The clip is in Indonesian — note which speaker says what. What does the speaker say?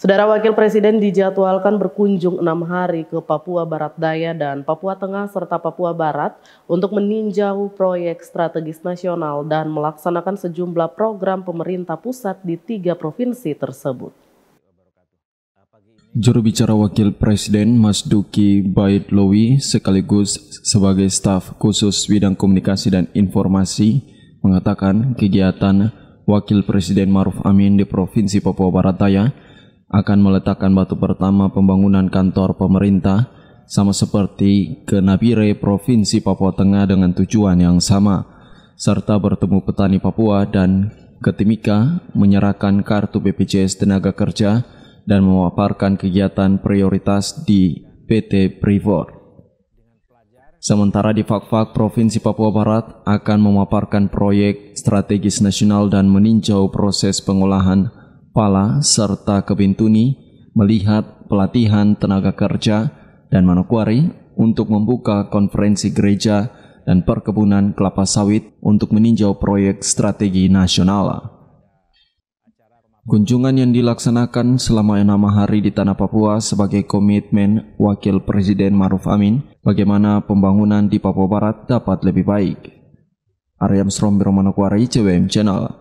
Speaker 1: Saudara Wakil Presiden dijadwalkan berkunjung enam hari ke Papua Barat Daya dan Papua Tengah serta Papua Barat untuk meninjau proyek strategis nasional dan melaksanakan sejumlah program pemerintah pusat di tiga provinsi tersebut.
Speaker 2: Juru bicara Wakil Presiden Mas Duki Baitlowi sekaligus sebagai staf khusus bidang komunikasi dan informasi mengatakan kegiatan Wakil Presiden Maruf Amin di Provinsi Papua Barat Daya akan meletakkan batu pertama pembangunan kantor pemerintah sama seperti ke Nabire, Provinsi Papua Tengah dengan tujuan yang sama, serta bertemu petani Papua dan ketimika menyerahkan kartu BPJS Tenaga Kerja dan memaparkan kegiatan prioritas di PT Privor. Sementara di Fakfak Provinsi Papua Barat akan memaparkan proyek strategis nasional dan meninjau proses pengolahan Pala, serta Kebintuni melihat pelatihan tenaga kerja dan Manokwari untuk membuka konferensi gereja dan perkebunan kelapa sawit untuk meninjau proyek strategi nasional. Kunjungan yang dilaksanakan selama enam hari di Tanah Papua sebagai komitmen Wakil Presiden Maruf Amin bagaimana pembangunan di Papua Barat dapat lebih baik. Aryam Srombiro Manokwari, CWM Channel.